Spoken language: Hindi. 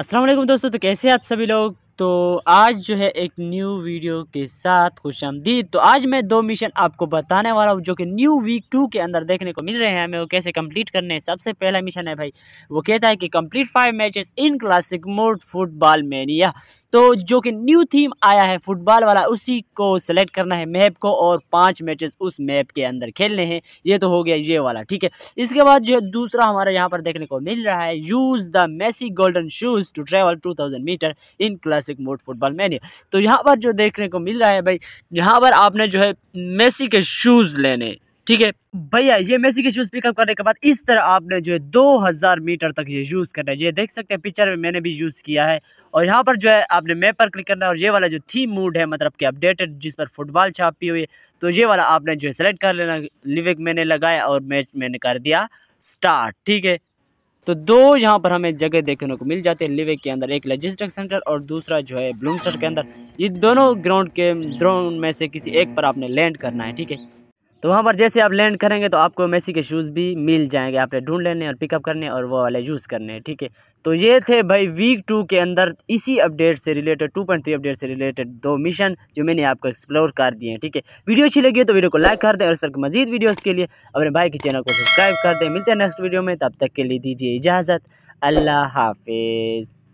असलम दोस्तों तो कैसे आप सभी लोग तो आज जो है एक न्यू वीडियो के साथ खुश आमदीद तो आज मैं दो मिशन आपको बताने वाला हूँ जो कि न्यू वीक टू के अंदर देखने को मिल रहे हैं हमें वो कैसे कंप्लीट करने हैं सबसे पहला मिशन है भाई वो कहता है कि complete five matches in classic mode football mania तो जो कि न्यू थीम आया है फुटबॉल वाला उसी को सेलेक्ट करना है मैप को और पांच मैचेस उस मैप के अंदर खेलने हैं ये तो हो गया ये वाला ठीक है इसके बाद जो है दूसरा हमारे यहाँ पर देखने को मिल रहा है use the Messi golden shoes to travel thousand metre in class classic mode football mania तो यहाँ पर जो देखने को मिल रहा है भाई यहाँ पर आपने जो है मेसी के शूज़ लेने ठीक है भैया ये मेसी के शूज़ पिकअप करने के बाद इस तरह आपने जो है 2000 मीटर तक ये यूज़ करना है ये देख सकते हैं पिक्चर में मैंने भी यूज़ किया है और यहाँ पर जो है आपने मैप पर क्लिक करना है और ये वाला जो थीम मूड है मतलब कि अपडेटेड जिस पर फुटबॉल छापी हुई है तो ये वाला आपने जो है सेलेक्ट कर लेना लिविक मैंने लगाया और मैच मैंने कर दिया स्टार्ट ठीक है तो दो यहाँ पर हमें जगह देखने को मिल जाते हैं लिवे के अंदर एक लॉजिस्टिक सेंटर और दूसरा जो है ब्लूमस्टर के अंदर ये दोनों ग्राउंड के ग्राउंड में से किसी एक पर आपने लैंड करना है ठीक है तो वहाँ पर जैसे आप लैंड करेंगे तो आपको मेसी के शूज़ भी मिल जाएंगे आपने ढूंढ लेने और पिकअप करने और वो वाले यूज़ करने ठीक है तो ये थे भाई वीक टू के अंदर इसी अपडेट से related to point three update से रिलेटेड दो मिशन जो मैंने आपको एक्सप्लोर कर दिए हैं ठीक है वीडियो अच्छी लगी तो वीडियो को लाइक कर दें और सर तरह मजीद वीडियोज़ के लिए अपने भाई के चैनल को सब्सक्राइब कर दें मिलते हैं नेक्स्ट वीडियो में तब तक के लिए दीजिए इजाज़त अल्लाह हाफिज़